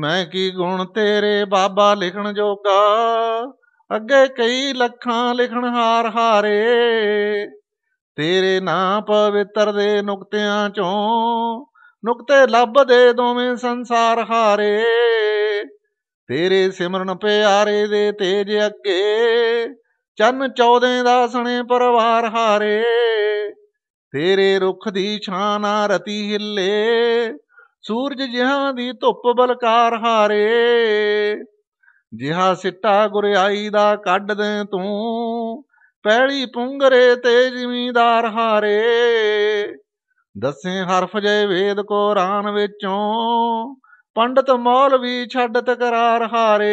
ਮੈਂ ਕੀ ਗੁਣ ਤੇਰੇ ਬਾਬਾ ਲਿਖਣ ਜੋਗਾ ਅੱਗੇ ਕਈ ਲੱਖਾਂ ਲਿਖਣ ਹਾਰ ਹਾਰੇ ਤੇਰੇ ਨਾਂ ਪਵਿੱਤਰ ਦੇ ਨੁਕਤਿਆਂ ਚੋਂ ਨੁਕਤੇ ਲੱਭਦੇ ਦੋਵੇਂ ਸੰਸਾਰ ਹਾਰੇ ਤੇਰੇ ਸਿਮਰਨ ਪਿਆਰੇ ਦੇ ਤੇਜ ਅੱਗੇ ਚੰਨ 14 ਦਾ ਸਣੇ ਪਰਵਾਰ ਹਾਰੇ ਤੇਰੇ ਰੁੱਖ ਦੀ ਛਾਂ ਨਾ ਰਤੀ ਹਿੱਲੇ ਸੂਰਜ ਜਿਹਾਂ ਦੀ ਧੁੱਪ ਬਲਕਾਰ ਹਾਰੇ ਜਿਹਾ ਸਿੱਟਾ ਗੁਰਿਆਈ ਦਾ ਕੱਢ ਦੇ ਤੂੰ ਪਹਿਲੀ ਪੁੰਗਰੇ ਤੇ ਜ਼ਿਮੀਦਾਰ ਹਾਰੇ ਦਸੇ ਹਰਫ ਜੇ ਵੇਦ ਕੋਰਾਨ ਵਿੱਚੋਂ ਪੰਡਤ ਮੌਲਵੀ ਛੱਡ ਤਕਰਾਰ ਹਾਰੇ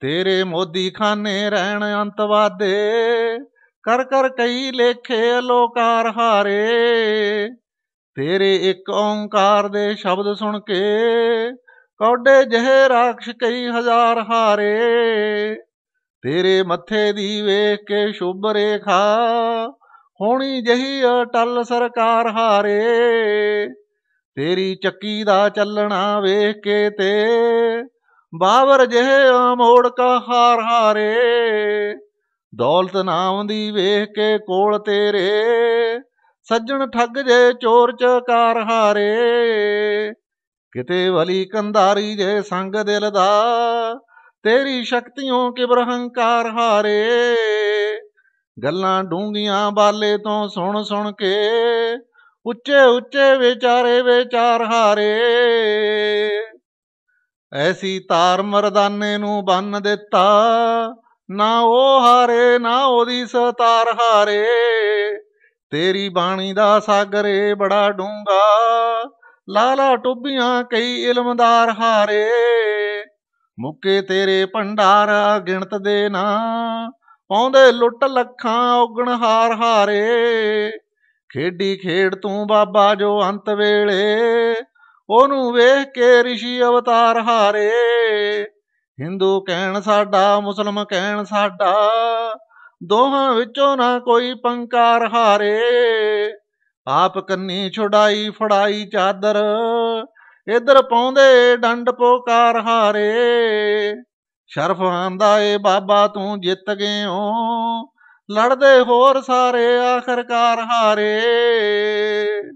ਤੇਰੇ ਮੋਦੀ ਖਾਨੇ ਰਹਿਣ ਅੰਤਵਾਦੇ ਕਰ ਕਰ ਕਈ ਲੇਖੇ ਲੋਕਾਰ ਹਾਰੇ ਤੇਰੇ ਇੱਕ ਓੰਕਾਰ ਦੇ ਸ਼ਬਦ ਸੁਣ ਕੇ ਕੌਡੇ ਜਹੇ ਰਾਖਸ਼ ਕਈ ਹਜ਼ਾਰ ਹਾਰੇ ਤੇਰੇ ਮੱਥੇ ਦੀ ਵੇਖ ਕੇ ਸ਼ੁਭ ਰੇਖਾ ਹੋਣੀ ਜਹੀ ਅਟਲ ਸਰਕਾਰ ਹਾਰੇ ਤੇਰੀ ਚੱਕੀ ਦਾ ਚੱਲਣਾ ਵੇਖ ਕੇ ਤੇ ਬਾਬਰ ਜਹੇ ਮੋੜ ਕਾ ਹਾਰ ਹਾਰੇ ਦੌਲਤ ਨਾਮ ਦੀ ਵੇਖ ਕੇ ਕੋਲ ਤੇਰੇ ਸੱਜਣ ਠੱਗ ਜੇ ਚੋਰ ਚਕਾਰ ਹਾਰੇ ਕਿਤੇ ਵਲੀ ਕੰਧਾਰੀ ਜੇ ਸੰਗ ਦਿਲ ਦਾ ਤੇਰੀ ਸ਼ਕਤੀਆਂ ਕਿਬਰ ਹੰਕਾਰ ਹਾਰੇ ਗੱਲਾਂ ਡੂੰਗੀਆਂ ਬਾਲੇ ਤੋਂ ਸੁਣ ਸੁਣ ਕੇ ਉੱਚੇ ਉੱਚੇ ਵਿਚਾਰੇ ਵਿਚਾਰ ਹਾਰੇ ਐਸੀ ਤਾਰ ਮਰਦਾਨੇ ਨੂੰ ਬੰਨ ਦਿੱਤਾ ਨਾ ਉਹ ਹਾਰੇ ਨਾ ਉਹਦੀ ਸਤਾਰ ਹਾਰੇ ਤੇਰੀ ਬਾਣੀ ਦਾ ਸਾਗਰ ਏ ਬੜਾ ਡੂੰਗਾ ਲਾਲਾ ਟੋਬੀਆਂ ਕਈ ਇਲਮਦਾਰ ਹਾਰੇ ਮੁੱਕੇ ਤੇਰੇ ਭੰਡਾਰ ਗਿਣਤ ਦੇ ਨਾ ਪਾਉਂਦੇ ਲੁੱਟ ਲੱਖਾਂ ਉਗਣ ਹਾਰ ਹਾਰੇ ਖੇਡੀ ਖੇਡ ਤੂੰ ਬਾਬਾ ਜੋ ਅੰਤ ਵੇਲੇ ਉਹਨੂੰ ਵੇਖ ਕੇ ਰਿਸ਼ੀ ਅਵਤਾਰ ਹਾਰੇ ਹਿੰਦੂ ਕਹਿਣ ਸਾਡਾ ਮੁਸਲਮ ਕਹਿਣ ਸਾਡਾ ਦੋਹਾਂ ਵਿੱਚੋਂ ਨਾ ਕੋਈ ਪੰਕਾਰ ਹਾਰੇ ਆਪ ਕੰਨੀ ਛੁਡਾਈ ਫੜਾਈ ਚਾਦਰ ਇਧਰ ਪਾਉਂਦੇ ਡੰਡ ਪੋਕਾਰ ਹਾਰੇ ਸ਼ਰਫ ਆਂਦਾ ਏ ਬਾਬਾ ਤੂੰ ਜਿੱਤ ਗਿਓ ਲੜਦੇ ਹੋਰ ਸਾਰੇ ਆਖਰਕਾਰ ਹਾਰੇ